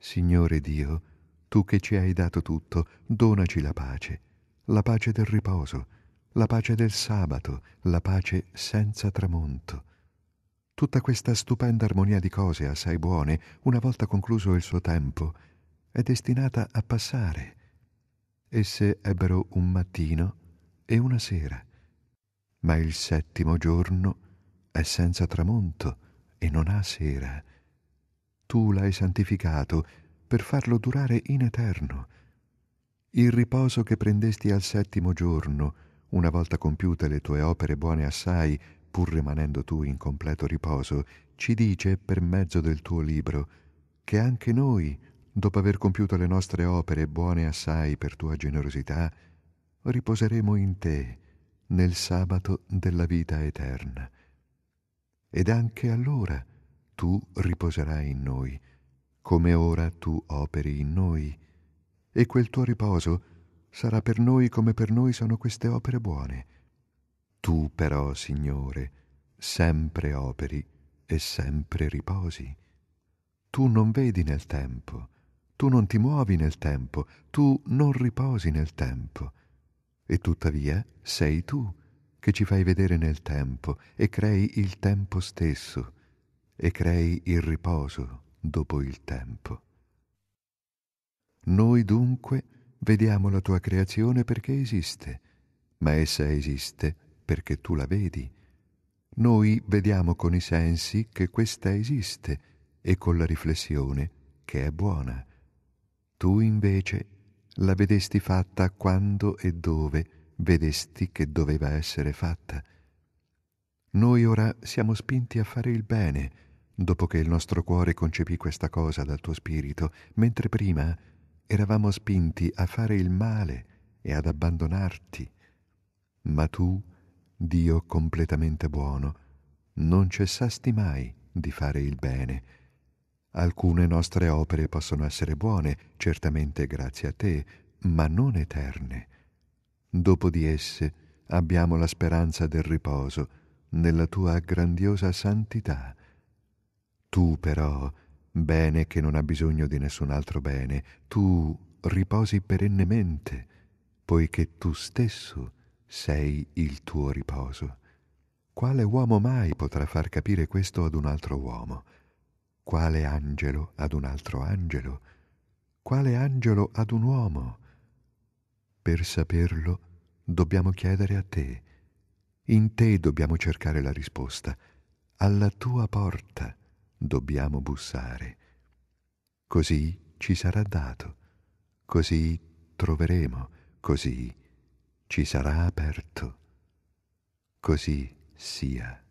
Signore Dio, tu che ci hai dato tutto, donaci la pace, la pace del riposo, la pace del sabato, la pace senza tramonto. Tutta questa stupenda armonia di cose assai buone, una volta concluso il suo tempo, è destinata a passare. Esse ebbero un mattino e una sera, ma il settimo giorno è senza tramonto e non ha sera tu l'hai santificato per farlo durare in eterno. Il riposo che prendesti al settimo giorno, una volta compiute le tue opere buone assai, pur rimanendo tu in completo riposo, ci dice per mezzo del tuo libro che anche noi, dopo aver compiuto le nostre opere buone assai per tua generosità, riposeremo in te nel sabato della vita eterna. Ed anche allora, tu riposerai in noi, come ora tu operi in noi, e quel tuo riposo sarà per noi come per noi sono queste opere buone. Tu però, Signore, sempre operi e sempre riposi. Tu non vedi nel tempo, tu non ti muovi nel tempo, tu non riposi nel tempo. E tuttavia sei tu che ci fai vedere nel tempo e crei il tempo stesso e crei il riposo dopo il tempo. Noi dunque vediamo la tua creazione perché esiste, ma essa esiste perché tu la vedi. Noi vediamo con i sensi che questa esiste e con la riflessione che è buona. Tu invece la vedesti fatta quando e dove vedesti che doveva essere fatta. Noi ora siamo spinti a fare il bene, dopo che il nostro cuore concepì questa cosa dal tuo spirito, mentre prima eravamo spinti a fare il male e ad abbandonarti. Ma tu, Dio completamente buono, non cessasti mai di fare il bene. Alcune nostre opere possono essere buone, certamente grazie a te, ma non eterne. Dopo di esse abbiamo la speranza del riposo nella tua grandiosa santità tu però, bene che non ha bisogno di nessun altro bene, tu riposi perennemente, poiché tu stesso sei il tuo riposo. Quale uomo mai potrà far capire questo ad un altro uomo? Quale angelo ad un altro angelo? Quale angelo ad un uomo? Per saperlo dobbiamo chiedere a te. In te dobbiamo cercare la risposta, alla tua porta dobbiamo bussare. Così ci sarà dato, così troveremo, così ci sarà aperto. Così sia.